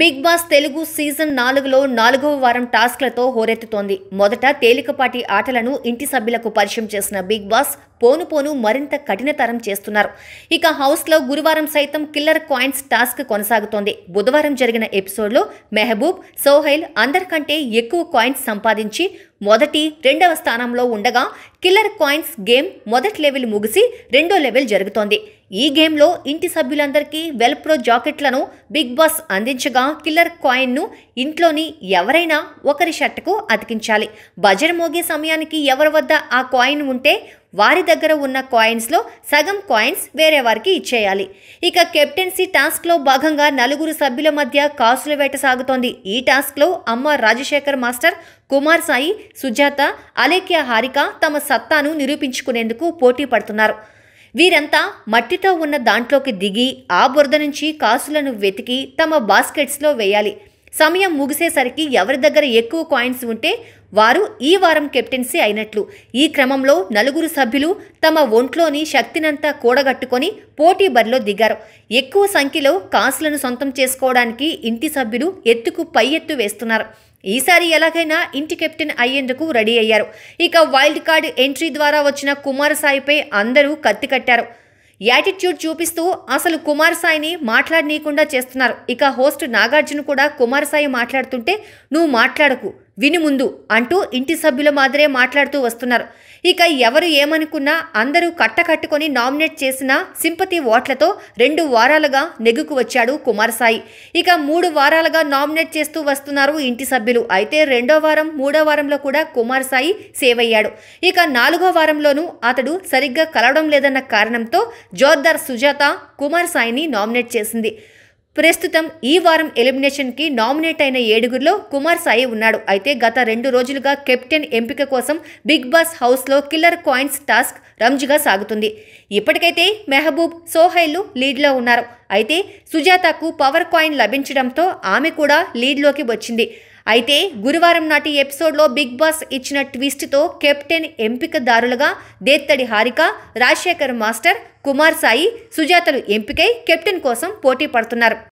big boss Telugu season నాలుగులో నాలుగవ వారం టాస్క్లతో హోరెత్తుతోంది మొదట తేలికపాటి ఆటలను ఇంటి సభ్యులకు పరిచయం చేసిన బిగ్ బాస్ పోను పోను మరింత కఠినతరం చేస్తున్నారు ఇక హౌస్లో గురువారం సైతం కిల్లర్ కాయిన్స్ టాస్క్ కొనసాగుతోంది బుధవారం జరిగిన ఎపిసోడ్లో మెహబూబ్ సోహైల్ అందరికంటే ఎక్కువ కాయిన్స్ సంపాదించి మొదటి రెండవ స్థానంలో ఉండగా కిల్లర్ కాయిన్స్ గేమ్ మొదటి లెవెల్ ముగిసి రెండో లెవెల్ జరుగుతోంది ఈ గేమ్లో ఇంటి సభ్యులందరికీ వెల్ప్రో జాకెట్లను బిగ్ బాస్ అందించగా కిల్లర్ కాయిన్ను ఇంట్లోని ఎవరైనా ఒకరి షర్ట్కు అతికించాలి బజర్ మోగే సమయానికి ఎవరి వద్ద ఆ కాయిన్ ఉంటే వారి దగ్గర ఉన్న కాయిన్స్లో సగం కాయిన్స్ వేరే వారికి ఇచ్చేయాలి ఇక కెప్టెన్సీ టాస్క్లో భాగంగా నలుగురు సభ్యుల మధ్య కాసుల వేట సాగుతోంది ఈ టాస్క్లో అమ్మ రాజశేఖర్ మాస్టర్ కుమార్ సాయి సుజాత అలేఖ్య హారిక తమ సత్తాను నిరూపించుకునేందుకు పోటీ పడుతున్నారు వీరంతా మట్టితో ఉన్న దాంట్లోకి దిగి ఆ బురద నుంచి కాసులను వెతికి తమ బాస్కెట్స్లో వేయాలి సమయం ముగిసేసరికి ఎవరి దగ్గర ఎక్కువ కాయిన్స్ ఉంటే వారు ఈ వారం కెప్టెన్సీ అయినట్లు ఈ క్రమంలో నలుగురు సభ్యులు తమ ఒంట్లోని శక్తినంతా కూడగట్టుకొని పోటీ బరిలో దిగారు ఎక్కువ సంఖ్యలో కాసులను సొంతం చేసుకోవడానికి ఇంటి సభ్యులు ఎత్తుకు పై ఎత్తు వేస్తున్నారు ఈసారి ఎలాగైనా ఇంటి కెప్టెన్ అయ్యేందుకు రెడీ అయ్యారు ఇక వైల్డ్ కార్డ్ ఎంట్రీ ద్వారా వచ్చిన కుమారసాయిపై అందరూ కత్తి కట్టారు యాటిట్యూడ్ చూపిస్తూ అసలు కుమారసాయిని మాట్లాడనీయకుండా చేస్తున్నారు ఇక హోస్ట్ నాగార్జున కూడా కుమారసాయి మాట్లాడుతుంటే నువ్వు మాట్లాడకు విని ముందు అంటూ ఇంటి సభ్యుల మాదిరే మాట్లాడుతూ వస్తున్నారు ఇక ఎవరు ఏమనుకున్నా అందరూ కట్టకట్టుకొని నామినేట్ చేసిన సింపతి ఓట్లతో రెండు వారాలుగా నెగ్గుకు వచ్చాడు కుమారసాయి ఇక మూడు వారాలుగా నామినేట్ చేస్తూ వస్తున్నారు ఇంటి సభ్యులు అయితే రెండో వారం మూడో వారంలో కూడా కుమారసాయి సేవ్ అయ్యాడు ఇక నాలుగో వారంలోనూ అతడు సరిగ్గా కలవడం లేదన్న కారణంతో జోర్దార్ సుజాత కుమారసాయిని నామినేట్ చేసింది ప్రస్తుతం ఈ వారం ఎలిమినేషన్కి నామినేట్ అయిన ఏడుగురిలో కుమార్ సాయి ఉన్నాడు అయితే గత రెండు రోజులుగా కెప్టెన్ ఎంపిక కోసం బిగ్ బాస్ హౌస్లో కిల్లర్ కాయిన్స్ టాస్క్ రంజుగా సాగుతుంది ఇప్పటికైతే మెహబూబ్ సోహైలు లీడ్లో ఉన్నారు అయితే సుజాతకు పవర్ కాయిన్ లభించడంతో ఆమె కూడా లీడ్లోకి వచ్చింది అయితే గురువారం నాటి ఎపిసోడ్లో బిగ్ బాస్ ఇచ్చిన ట్విస్ట్తో కెప్టెన్ ఎంపికదారులుగా దేత్తడి హారిక రాజశేఖర్ మాస్టర్ కుమార్ సాయి సుజాతలు ఎంపికై కెప్టెన్ కోసం పోటీ పడుతున్నారు